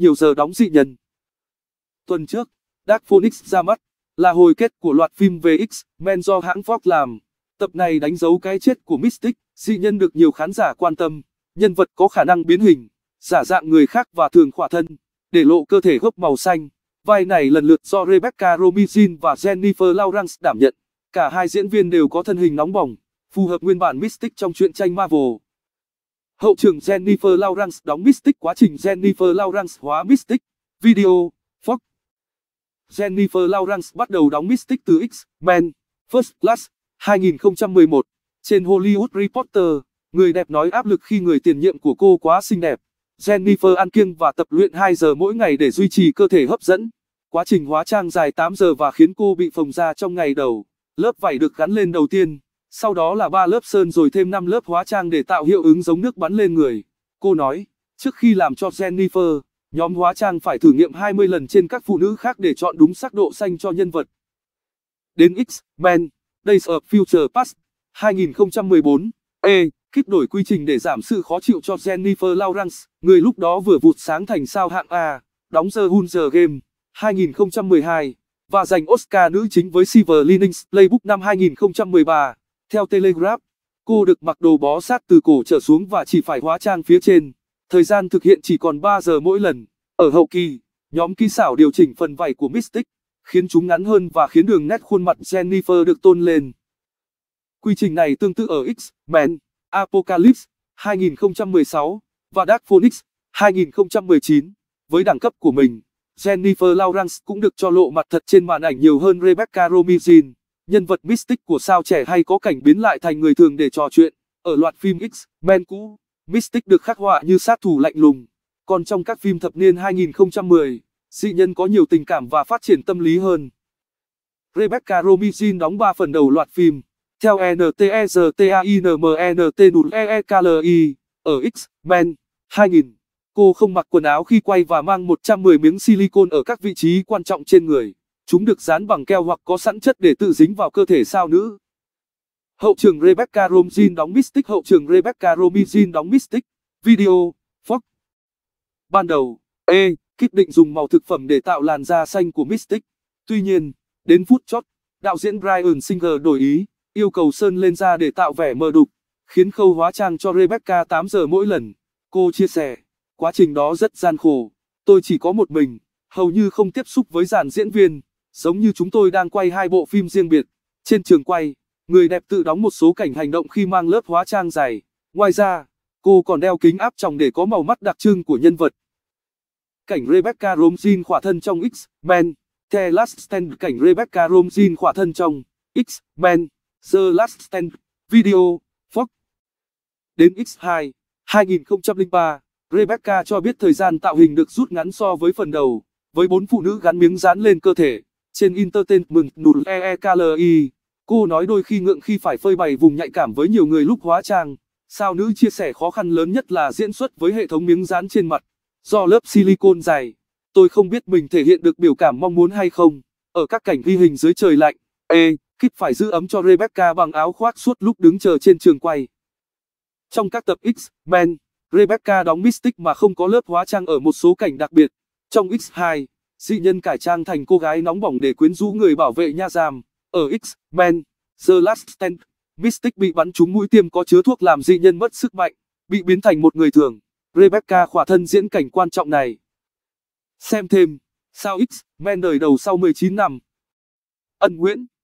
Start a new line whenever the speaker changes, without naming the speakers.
nhiều giờ đóng dị nhân. Tuần trước, Dark Phoenix ra mắt, là hồi kết của loạt phim về X-Men do hãng Fox làm. Tập này đánh dấu cái chết của Mystic, dị nhân được nhiều khán giả quan tâm, nhân vật có khả năng biến hình, giả dạng người khác và thường khỏa thân, để lộ cơ thể gốc màu xanh. Vai này lần lượt do Rebecca Romijn và Jennifer Lawrence đảm nhận. Cả hai diễn viên đều có thân hình nóng bỏng, phù hợp nguyên bản Mystic trong truyện tranh Marvel. Hậu trường Jennifer Lawrence đóng Mystic quá trình Jennifer Lawrence hóa Mystic. Video, Fox. Jennifer Lawrence bắt đầu đóng Mystic từ X-Men, First Class, 2011. Trên Hollywood Reporter, người đẹp nói áp lực khi người tiền nhiệm của cô quá xinh đẹp. Jennifer ăn kiêng và tập luyện 2 giờ mỗi ngày để duy trì cơ thể hấp dẫn. Quá trình hóa trang dài 8 giờ và khiến cô bị phồng ra trong ngày đầu. Lớp vảy được gắn lên đầu tiên sau đó là ba lớp sơn rồi thêm 5 lớp hóa trang để tạo hiệu ứng giống nước bắn lên người. Cô nói, trước khi làm cho Jennifer, nhóm hóa trang phải thử nghiệm 20 lần trên các phụ nữ khác để chọn đúng sắc độ xanh cho nhân vật. Đến X-Men, Days of Future Past, 2014, E, kíp đổi quy trình để giảm sự khó chịu cho Jennifer Lawrence, người lúc đó vừa vụt sáng thành sao hạng A, đóng The Hunger Game, 2012, và giành Oscar nữ chính với Silver Linings Playbook năm 2013. Theo Telegraph, cô được mặc đồ bó sát từ cổ trở xuống và chỉ phải hóa trang phía trên. Thời gian thực hiện chỉ còn 3 giờ mỗi lần. Ở hậu kỳ, nhóm kỹ xảo điều chỉnh phần vảy của Mystic, khiến chúng ngắn hơn và khiến đường nét khuôn mặt Jennifer được tôn lên. Quy trình này tương tự ở X-Men, Apocalypse 2016 và Dark Phoenix 2019. Với đẳng cấp của mình, Jennifer Lawrence cũng được cho lộ mặt thật trên màn ảnh nhiều hơn Rebecca Romijn nhân vật Mystic của sao trẻ hay có cảnh biến lại thành người thường để trò chuyện. Ở loạt phim X-Men cũ, Mystic được khắc họa như sát thủ lạnh lùng. Còn trong các phim thập niên 2010, dị nhân có nhiều tình cảm và phát triển tâm lý hơn. Rebecca Romijn đóng 3 phần đầu loạt phim. Theo NTEZTAINMNTNULEKLI, e e ở X-Men 2000, cô không mặc quần áo khi quay và mang 110 miếng silicon ở các vị trí quan trọng trên người. Chúng được dán bằng keo hoặc có sẵn chất để tự dính vào cơ thể sao nữ. Hậu trường Rebecca Romijn đóng Mystic Hậu trường Rebecca Romijn đóng Mystic. Video, Fox. Ban đầu, E, Kip định dùng màu thực phẩm để tạo làn da xanh của Mystic. Tuy nhiên, đến phút chót, đạo diễn Brian Singer đổi ý, yêu cầu sơn lên da để tạo vẻ mờ đục, khiến khâu hóa trang cho Rebecca 8 giờ mỗi lần. Cô chia sẻ, quá trình đó rất gian khổ, tôi chỉ có một mình, hầu như không tiếp xúc với dàn diễn viên giống như chúng tôi đang quay hai bộ phim riêng biệt. Trên trường quay, người đẹp tự đóng một số cảnh hành động khi mang lớp hóa trang dày. Ngoài ra, cô còn đeo kính áp tròng để có màu mắt đặc trưng của nhân vật. Cảnh Rebecca Romijn khỏa thân trong X-Men The Last Stand Cảnh Rebecca Romijn khỏa thân trong X-Men The Last Stand Video Fox Đến X2 2003 Rebecca cho biết thời gian tạo hình được rút ngắn so với phần đầu, với bốn phụ nữ gắn miếng dán lên cơ thể. Trên Entertainment Nụl e, EEKLI, cô nói đôi khi ngượng khi phải phơi bày vùng nhạy cảm với nhiều người lúc hóa trang. Sao nữ chia sẻ khó khăn lớn nhất là diễn xuất với hệ thống miếng dán trên mặt. Do lớp silicon dày, tôi không biết mình thể hiện được biểu cảm mong muốn hay không. Ở các cảnh ghi hình dưới trời lạnh, ê, e, Kit phải giữ ấm cho Rebecca bằng áo khoác suốt lúc đứng chờ trên trường quay. Trong các tập X-Men, Rebecca đóng Mystic mà không có lớp hóa trang ở một số cảnh đặc biệt. Trong X2, dị nhân cải trang thành cô gái nóng bỏng để quyến rũ người bảo vệ nha giam. Ở X-Men, The Last Stand, Mystic bị bắn trúng mũi tiêm có chứa thuốc làm dị nhân mất sức mạnh, bị biến thành một người thường. Rebecca khỏa thân diễn cảnh quan trọng này. Xem thêm, sao X-Men đời đầu sau 19 năm. Ân Nguyễn